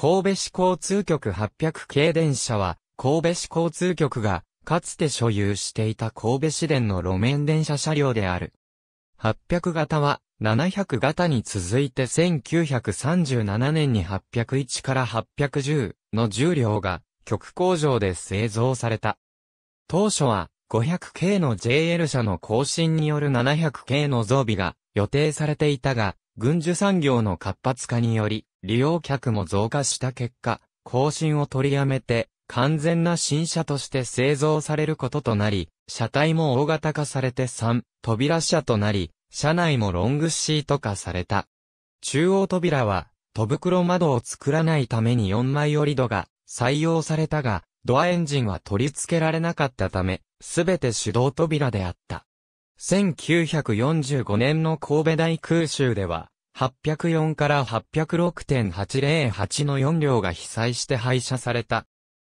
神戸市交通局800系電車は、神戸市交通局が、かつて所有していた神戸市電の路面電車車両である。800型は、700型に続いて1937年に801から810の重量が、局工場で製造された。当初は、500系の JL 車の更新による700系の増備が予定されていたが、軍需産業の活発化により、利用客も増加した結果、更新を取りやめて、完全な新車として製造されることとなり、車体も大型化されて3、扉車となり、車内もロングシート化された。中央扉は、戸袋窓を作らないために4枚折り戸が採用されたが、ドアエンジンは取り付けられなかったため、すべて手動扉であった。1945年の神戸大空襲では、804から806.808の4両が被災して廃車された。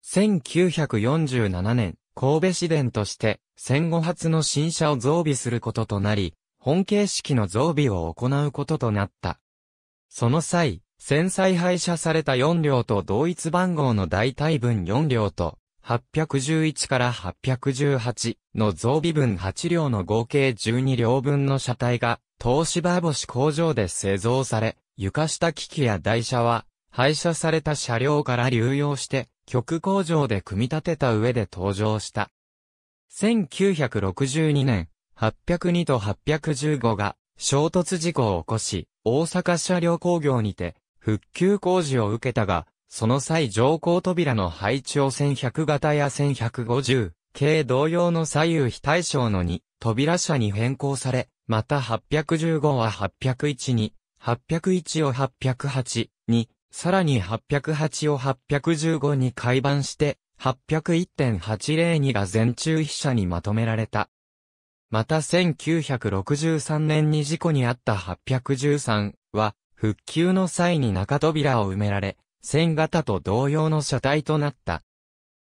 1947年、神戸市電として戦後初の新車を増備することとなり、本形式の増備を行うこととなった。その際、戦災廃車された4両と同一番号の大体分4両と、811から818の増備分8両の合計12両分の車体が東芝星工場で製造され、床下機器や台車は廃車された車両から流用して極工場で組み立てた上で登場した。1962年、802と815が衝突事故を起こし、大阪車両工業にて復旧工事を受けたが、その際上高扉の配置を1100型や1150、系同様の左右非対称の2、扉車に変更され、また815は801に、801を808に、さらに808を815に改版して、801.802が全中飛車にまとめられた。また1963年に事故にあった813は、復旧の際に中扉を埋められ、線型と同様の車体となった。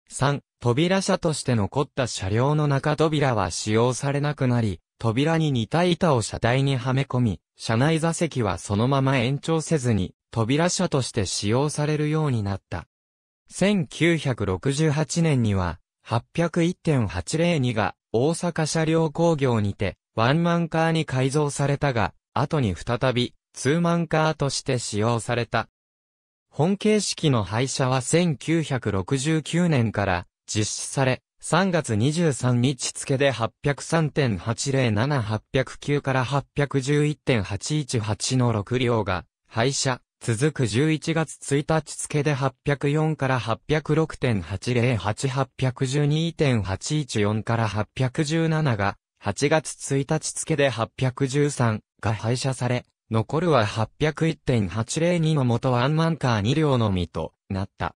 3、扉車として残った車両の中扉は使用されなくなり、扉に似た板を車体にはめ込み、車内座席はそのまま延長せずに、扉車として使用されるようになった。1968年には、801.802が大阪車両工業にて、ワンマンカーに改造されたが、後に再び、ツーマンカーとして使用された。本形式の廃車は1969年から実施され、3月23日付で803.807809から811.818の6両が廃車。続く11月1日付で804から806.808812.814から817が8月1日付で813が廃車され、残るは801.802の元ワンマンカー2両のみとなった。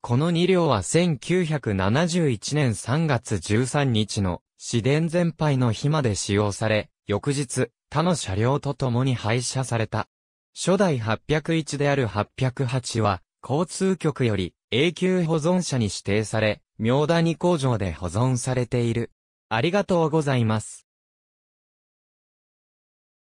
この2両は1971年3月13日の市電全廃の日まで使用され、翌日、他の車両と共に廃車された。初代801である808は、交通局より永久保存者に指定され、明谷工場で保存されている。ありがとうございます。